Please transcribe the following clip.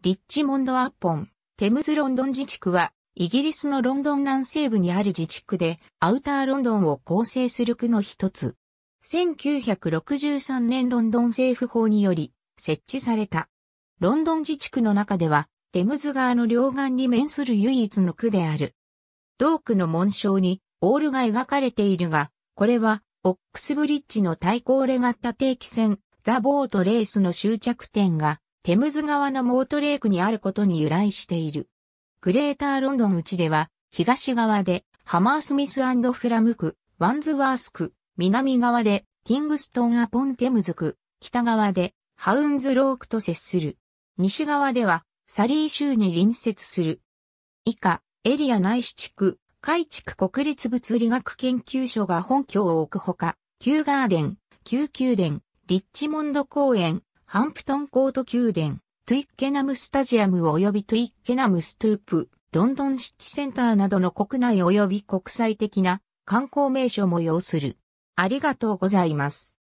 リッチモンドアッポン、テムズロンドン自治区は、イギリスのロンドン南西部にある自治区で、アウターロンドンを構成する区の一つ。1963年ロンドン政府法により、設置された。ロンドン自治区の中では、テムズ川の両岸に面する唯一の区である。同区の紋章に、オールが描かれているが、これは、オックスブリッジの対抗レガッタ定期船、ザ・ボートレースの終着点が、テムズ川のモートレークにあることに由来している。クレーターロンドン内では、東側でハマースミスフラム区、ワンズワース区、南側でキングストンアポンテムズ区、北側でハウンズロークと接する。西側ではサリー州に隣接する。以下、エリア内市地区、海地区国立物理学研究所が本拠を置くほか、旧ガーデン、旧宮殿、リッチモンド公園、ハンプトンコート宮殿、トゥイッケナムスタジアム及びトゥイッケナムストゥープ、ロンドンシティセンターなどの国内及び国際的な観光名所も要する。ありがとうございます。